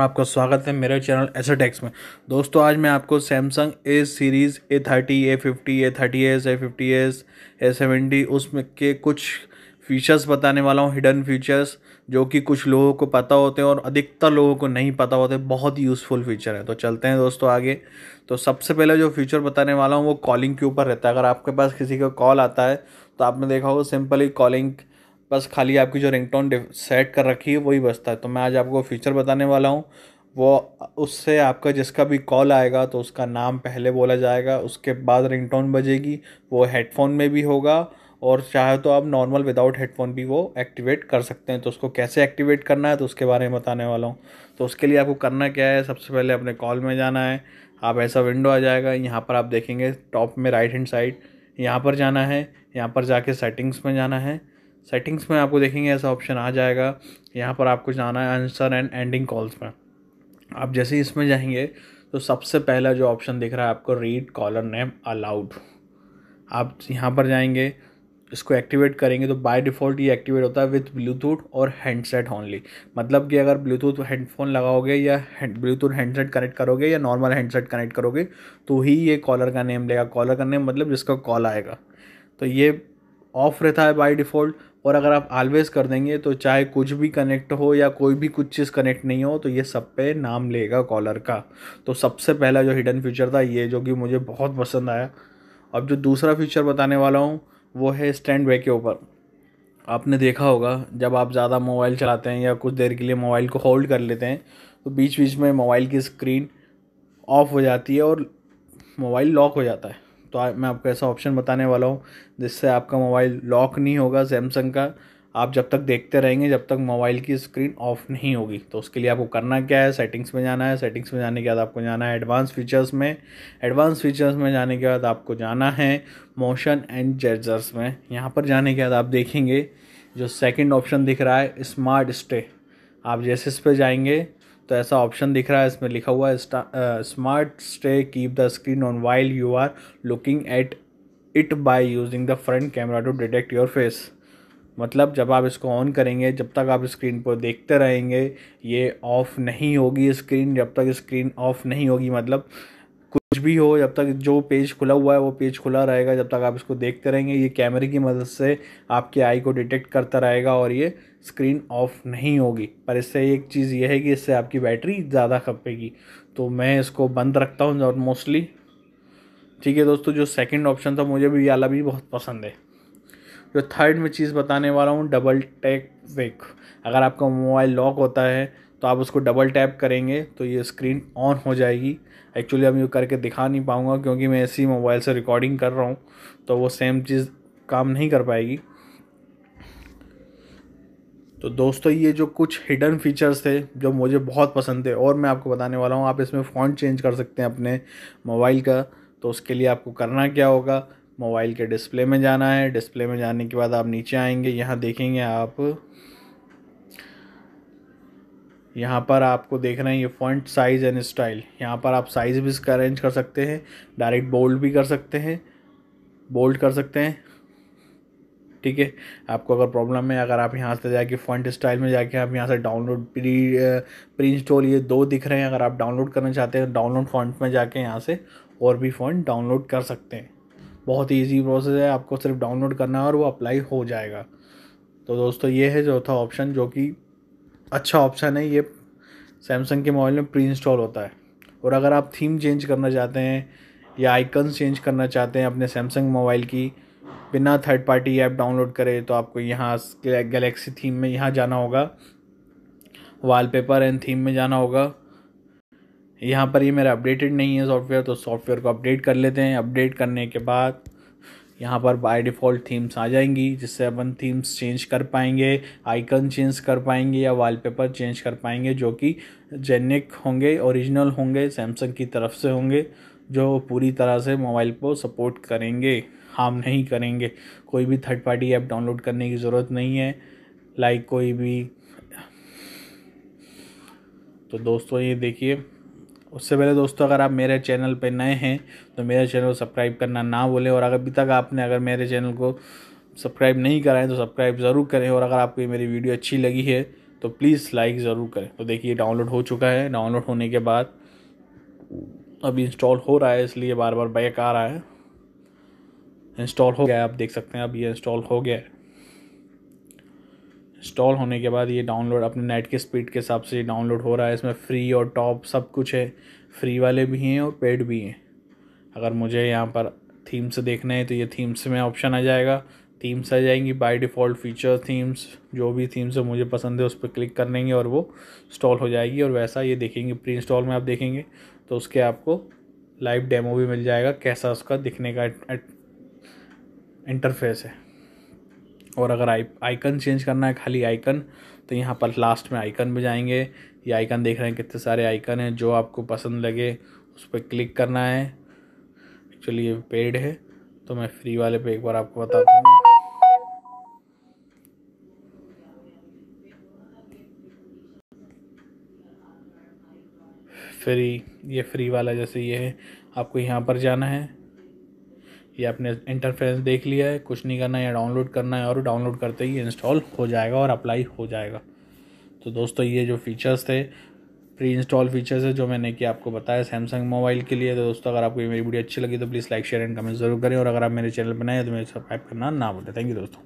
आपका स्वागत है मेरे चैनल एसेटेक्स में दोस्तों आज मैं आपको Samsung A series A thirty A fifty A thirty S A fifty S A seventy उसमें के कुछ फीचर्स बताने वाला हूँ हिडन फीचर्स जो कि कुछ लोगों को पता होते हैं और अधिकतर लोगों को नहीं पता होते बहुत यूज़फुल फीचर है तो चलते हैं दोस्तों आगे तो सबसे पहले जो फीचर बताने वाला हूँ वो कॉलिंग के ऊपर रहता है अगर आपके पास किसी का कॉल आता है तो आपने देखा होगा सिंपली कॉलिंग बस खाली आपकी जो रिंगटोन सेट कर रखी है वही बचता है तो मैं आज आपको फीचर बताने वाला हूँ वो उससे आपका जिसका भी कॉल आएगा तो उसका नाम पहले बोला जाएगा उसके बाद रिंगटोन बजेगी वो हेडफोन में भी होगा और चाहे तो आप नॉर्मल विदाउट हेडफोन भी वो एक्टिवेट कर सकते हैं तो उसको कैसे एक्टिवेट करना है तो उसके बारे में बताने वाला हूँ तो उसके लिए आपको करना क्या है सबसे पहले अपने कॉल में जाना है आप ऐसा विंडो आ जाएगा यहाँ पर आप देखेंगे टॉप में राइट हैंड साइड यहाँ पर जाना है यहाँ पर जाके सेटिंग्स में जाना है सेटिंग्स में आपको देखेंगे ऐसा ऑप्शन आ जाएगा यहाँ पर आपको जाना है आंसर एंड एंडिंग कॉल्स में आप जैसे ही इसमें जाएंगे तो सबसे पहला जो ऑप्शन दिख रहा है आपको रीड कॉलर नेम अलाउड आप यहाँ पर जाएंगे इसको एक्टिवेट करेंगे तो बाय डिफ़ॉल्ट ये एक्टिवेट होता है विथ ब्लूटूथ और हैंडसेट ओनली मतलब कि अगर ब्लूटूथ हेडफोन लगाओगे या ब्लूटूथ हैंडसेट कनेक्ट करोगे या नॉर्मल हैंडसेट कनेक्ट करोगे तो ही ये कॉलर का नेम लेगा कॉलर का नेम मतलब जिसका कॉल आएगा तो ये ऑफ रहता है बाय डिफ़ॉल्ट और अगर आप ऑलवेज़ कर देंगे तो चाहे कुछ भी कनेक्ट हो या कोई भी कुछ चीज़ कनेक्ट नहीं हो तो ये सब पे नाम लेगा कॉलर का तो सबसे पहला जो हिडन फीचर था ये जो कि मुझे बहुत पसंद आया अब जो दूसरा फीचर बताने वाला हूँ वो है स्टैंड वे के ऊपर आपने देखा होगा जब आप ज़्यादा मोबाइल चलाते हैं या कुछ देर के लिए मोबाइल को होल्ड कर लेते हैं तो बीच बीच में मोबाइल की स्क्रीन ऑफ हो जाती है और मोबाइल लॉक हो जाता है तो आ, मैं आपको ऐसा ऑप्शन बताने वाला हूँ जिससे आपका मोबाइल लॉक नहीं होगा सैमसंग का आप जब तक देखते रहेंगे जब तक मोबाइल की स्क्रीन ऑफ नहीं होगी तो उसके लिए आपको करना क्या है सेटिंग्स में जाना है सेटिंग्स में जाने के बाद आपको जाना है एडवांस फीचर्स में एडवांस फीचर्स में जाने के बाद आपको जाना है मोशन एंड जर्जर्स में यहाँ पर जाने के बाद आप देखेंगे जो सेकंड ऑप्शन दिख रहा है स्मार्ट स्टे आप जैसे इस पर जाएंगे तो ऐसा ऑप्शन दिख रहा है इसमें लिखा हुआ है smart stay keep the screen on while you are looking at it by using the front camera to detect your face मतलब जब आप इसको ऑन करेंगे जब तक आप स्क्रीन पर देखते रहेंगे ये ऑफ़ नहीं होगी स्क्रीन जब तक स्क्रीन ऑफ़ नहीं होगी मतलब कुछ भी हो जब तक जो पेज खुला हुआ है वो पेज खुला रहेगा जब तक आप इसको देखते रहेंगे ये कैमरे की मदद से आपके आई को डिटेक्ट करता रहेगा और ये स्क्रीन ऑफ नहीं होगी पर इससे एक चीज़ ये है कि इससे आपकी बैटरी ज़्यादा खपेगी तो मैं इसको बंद रखता हूँ और मोस्टली ठीक है दोस्तों जो सेकंड ऑप्शन था मुझे भी वाला भी बहुत पसंद है जो थर्ड में चीज़ बताने वाला हूँ डबल टेक वेक अगर आपका मोबाइल लॉक होता है तो आप उसको डबल टैप करेंगे तो ये स्क्रीन ऑन हो जाएगी एक्चुअली अब ये करके दिखा नहीं पाऊँगा क्योंकि मैं इसी मोबाइल से रिकॉर्डिंग कर रहा हूँ तो वो सेम चीज़ काम नहीं कर पाएगी तो दोस्तों ये जो कुछ हिडन फीचर्स थे जो मुझे बहुत पसंद थे और मैं आपको बताने वाला हूँ आप इसमें फ़ॉन्ट चेंज कर सकते हैं अपने मोबाइल का तो उसके लिए आपको करना क्या होगा मोबाइल के डिस्प्ले में जाना है डिस्प्ले में जाने के बाद आप नीचे आएंगे यहाँ देखेंगे आप यहाँ पर आपको देखना है ये फॉन्ट साइज़ एंड स्टाइल यहाँ पर आप साइज़ भी इसका अरेंज कर सकते हैं डायरेक्ट बोल्ड भी कर सकते हैं बोल्ड कर सकते हैं ठीक है आपको अगर प्रॉब्लम है अगर आप यहाँ से जाके फॉन्ट स्टाइल में जाके आप यहाँ से डाउनलोड प्री प्री इंस्टॉल ये दो दिख रहे हैं अगर आप डाउनलोड करना चाहते हैं डाउनलोड फॉन्ट में जाके यहाँ से और भी फॉन्ट डाउनलोड कर सकते हैं बहुत ईजी प्रोसेस है आपको सिर्फ डाउनलोड करना है और वो अप्लाई हो जाएगा तो दोस्तों ये है चौथा ऑप्शन जो कि अच्छा ऑप्शन है ये सैमसंग के मोबाइल में प्री इंस्टॉल होता है और अगर आप थीम चेंज करना चाहते हैं या आइकन्स चेंज करना चाहते हैं अपने सैमसंग मोबाइल की बिना थर्ड पार्टी ऐप डाउनलोड करे तो आपको यहाँ गैलेक्सी थीम में यहाँ जाना होगा वॉलपेपर एंड थीम में जाना होगा यहाँ पर ये मेरा अपडेटेड नहीं है सॉफ्टवेयर तो सॉफ्टवेयर को अपडेट कर लेते हैं अपडेट करने के बाद यहाँ पर बाय डिफ़ॉल्ट थीम्स आ जाएंगी जिससे अपन थीम्स चेंज कर पाएंगे आइकन चेंज कर पाएंगे या वॉलपेपर चेंज कर पाएंगे जो कि जेनिक होंगे ओरिजिनल होंगे सैमसंग की तरफ से होंगे जो पूरी तरह से मोबाइल को सपोर्ट करेंगे हार्म नहीं करेंगे कोई भी थर्ड पार्टी ऐप डाउनलोड करने की ज़रूरत नहीं है लाइक कोई भी तो दोस्तों ये देखिए उससे पहले दोस्तों अगर आप मेरे चैनल पर नए हैं तो मेरे चैनल को सब्सक्राइब करना ना भूलें और अगर अभी तक आपने अगर मेरे चैनल को सब्सक्राइब नहीं कराएं तो सब्सक्राइब ज़रूर करें और अगर आपको मेरी वीडियो अच्छी लगी है तो प्लीज़ लाइक ज़रूर करें तो देखिए डाउनलोड हो चुका है डाउनलोड होने के बाद अभी इंस्टॉल हो रहा है इसलिए बार बार बैक आ रहा है इंस्टॉल हो गया आप देख सकते हैं अब ये इंस्टॉल हो गया है इंस्टॉल होने के बाद ये डाउनलोड अपने नेट के स्पीड के हिसाब से डाउनलोड हो रहा है इसमें फ्री और टॉप सब कुछ है फ्री वाले भी हैं और पेड भी हैं अगर मुझे यहाँ पर थीम्स देखना है तो ये थीम्स में ऑप्शन आ जाएगा थीम्स आ जाएंगी बाय डिफ़ॉल्ट फीचर थीम्स जो भी थीम्स मुझे पसंद है उस पर क्लिक कर लेंगे और वो इंस्टॉल हो जाएगी और वैसा ये देखेंगे प्री इंस्टॉल में आप देखेंगे तो उसके आपको लाइव डेमो भी मिल जाएगा कैसा उसका दिखने का इंटरफेस है और अगर आई आइकन चेंज करना है खाली आइकन तो यहाँ पर लास्ट में आइकन भी जाएंगे ये आइकन देख रहे हैं कितने सारे आइकन हैं जो आपको पसंद लगे उस पर क्लिक करना है एक्चुअली ये पेड है तो मैं फ्री वाले पे एक बार आपको बताता हूँ फ्री ये फ्री वाला जैसे ये है आपको यहाँ पर जाना है ये आपने इंटरफेस देख लिया है कुछ नहीं करना है डाउनलोड करना है और डाउनलोड करते ही इंस्टॉल हो जाएगा और अप्लाई हो जाएगा तो दोस्तों ये जो फीचर्स थे प्री इंस्टॉल फीचर्स है जो मैंने कि आपको बताया सैमसंग मोबाइल के लिए तो दोस्तों अगर आपको ये मेरी वीडियो अच्छी लगी तो please like share and comment जरूर करें और अगर आप मेरे चैनल बनाए तो मेरे सब्सक्राइब करना ना भूलें थैंक यू दोस्तों